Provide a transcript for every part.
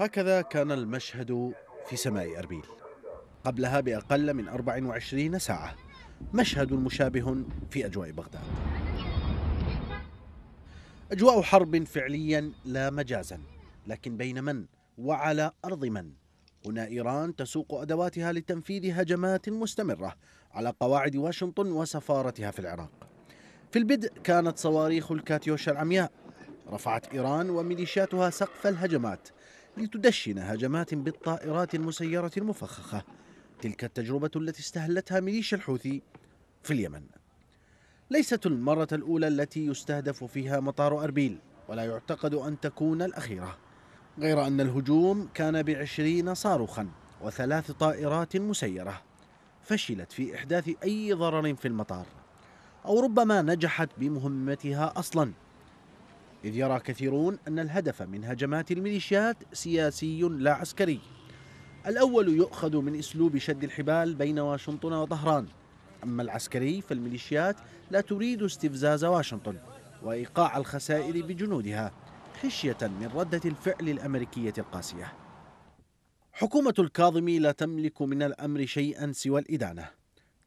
هكذا كان المشهد في سماء أربيل قبلها بأقل من 24 ساعة مشهد مشابه في أجواء بغداد أجواء حرب فعليا لا مجازا لكن بين من وعلى أرض من هنا إيران تسوق أدواتها لتنفيذ هجمات مستمرة على قواعد واشنطن وسفارتها في العراق في البدء كانت صواريخ الكاتيوشا العمياء رفعت إيران وميليشياتها سقف الهجمات لتدشن هجمات بالطائرات المسيرة المفخخة تلك التجربة التي استهلتها ميليشيا الحوثي في اليمن ليست المرة الأولى التي يستهدف فيها مطار أربيل ولا يعتقد أن تكون الأخيرة غير أن الهجوم كان بعشرين صاروخا وثلاث طائرات مسيرة فشلت في إحداث أي ضرر في المطار أو ربما نجحت بمهمتها أصلاً إذ يرى كثيرون أن الهدف من هجمات الميليشيات سياسي لا عسكري الأول يؤخذ من أسلوب شد الحبال بين واشنطن وطهران أما العسكري فالميليشيات لا تريد استفزاز واشنطن وإيقاع الخسائر بجنودها خشية من ردة الفعل الأمريكية القاسية حكومة الكاظمي لا تملك من الأمر شيئا سوى الإدانة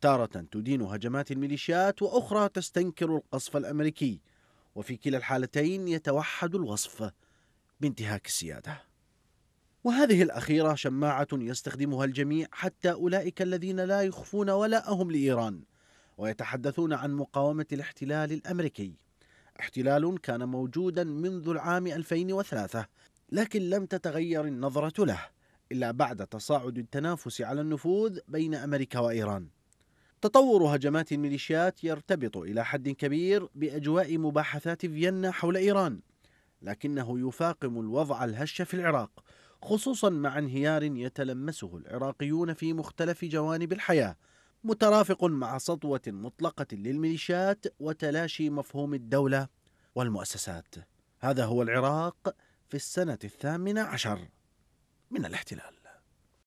تارة تدين هجمات الميليشيات وأخرى تستنكر القصف الأمريكي وفي كلا الحالتين يتوحد الوصف بانتهاك السياده وهذه الأخيرة شماعة يستخدمها الجميع حتى أولئك الذين لا يخفون ولاءهم لإيران ويتحدثون عن مقاومة الاحتلال الأمريكي احتلال كان موجودا منذ العام 2003 لكن لم تتغير النظرة له إلا بعد تصاعد التنافس على النفوذ بين أمريكا وإيران تطور هجمات الميليشيات يرتبط إلى حد كبير بأجواء مباحثات فيينا حول إيران لكنه يفاقم الوضع الهش في العراق خصوصا مع انهيار يتلمسه العراقيون في مختلف جوانب الحياة مترافق مع سطوة مطلقة للميليشيات وتلاشي مفهوم الدولة والمؤسسات هذا هو العراق في السنة الثامنة عشر من الاحتلال